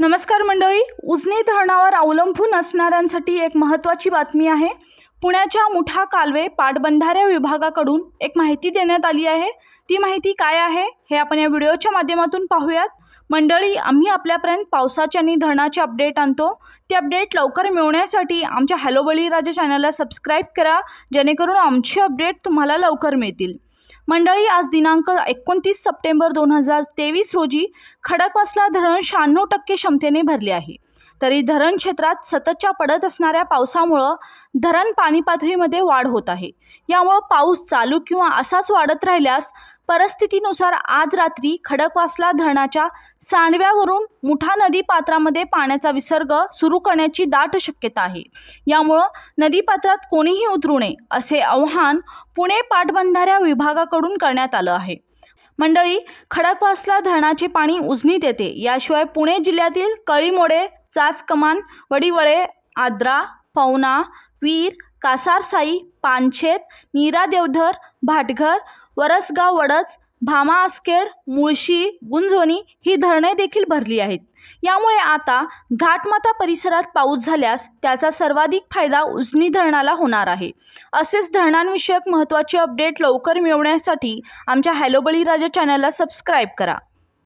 नमस्कार मंडळी उजनी धरणावर अवलंबून असणाऱ्यांसाठी एक महत्त्वाची बातमी आहे पुण्याच्या मुठा कालवे पाटबंधारे विभागाकडून एक माहिती देण्यात आली आहे ती माहिती काय आहे हे आपण या व्हिडिओच्या माध्यमातून पाहूयात मंडळी आम्ही आपल्यापर्यंत पावसाचे आणि धरणाचे अपडेट आणतो ते अपडेट लवकर मिळवण्यासाठी आमच्या हॅलो बळीराजा चॅनलला सबस्क्राईब करा जेणेकरून आमची अपडेट तुम्हाला लवकर मिळतील मंडळी आज दिनांक एकोणतीस सप्टेंबर दोन हजार तेवीस रोजी खडकवासला धरण शहाण्णव टक्के क्षमतेने भरले आहे तरी धरण क्षेत्रात सततच्या पडत असणाऱ्या पावसामुळं धरण पाणीपातळीमध्ये वाढ होत आहे यामुळं पाऊस चालू किंवा असाच वाढत राहिल्यास परिस्थितीनुसार आज रात्री खडकवासला धरणाच्या सांडव्यावरून मुठा नदी पात्रामध्ये पाण्याचा विसर्ग सुरू करण्याची दाट शक्यता आहे यामुळं नदीपात्रात कोणीही उतरू नये असे आव्हान पुणे पाटबंधाऱ्या विभागाकडून करण्यात आलं आहे मंडळी खडकवासला धरणाचे पाणी उजनीत येते याशिवाय पुणे जिल्ह्यातील कळीमोडे चाचकमान वडिवळे आद्रा पवना वीर कासारसाई पानछेत नीरा देवधर भाटघर वरसगाव वडच भामा आस्केड मुळशी गुंजोनी ही धरणे देखील भरली आहेत यामुळे आता घाटमाता परिसरात पाऊस झाल्यास त्याचा सर्वाधिक फायदा उजनी धरणाला होणार आहे असेच धरणांविषयक महत्त्वाचे अपडेट लवकर मिळवण्यासाठी आमच्या हॅलोबळी राजा चॅनलला सबस्क्राईब करा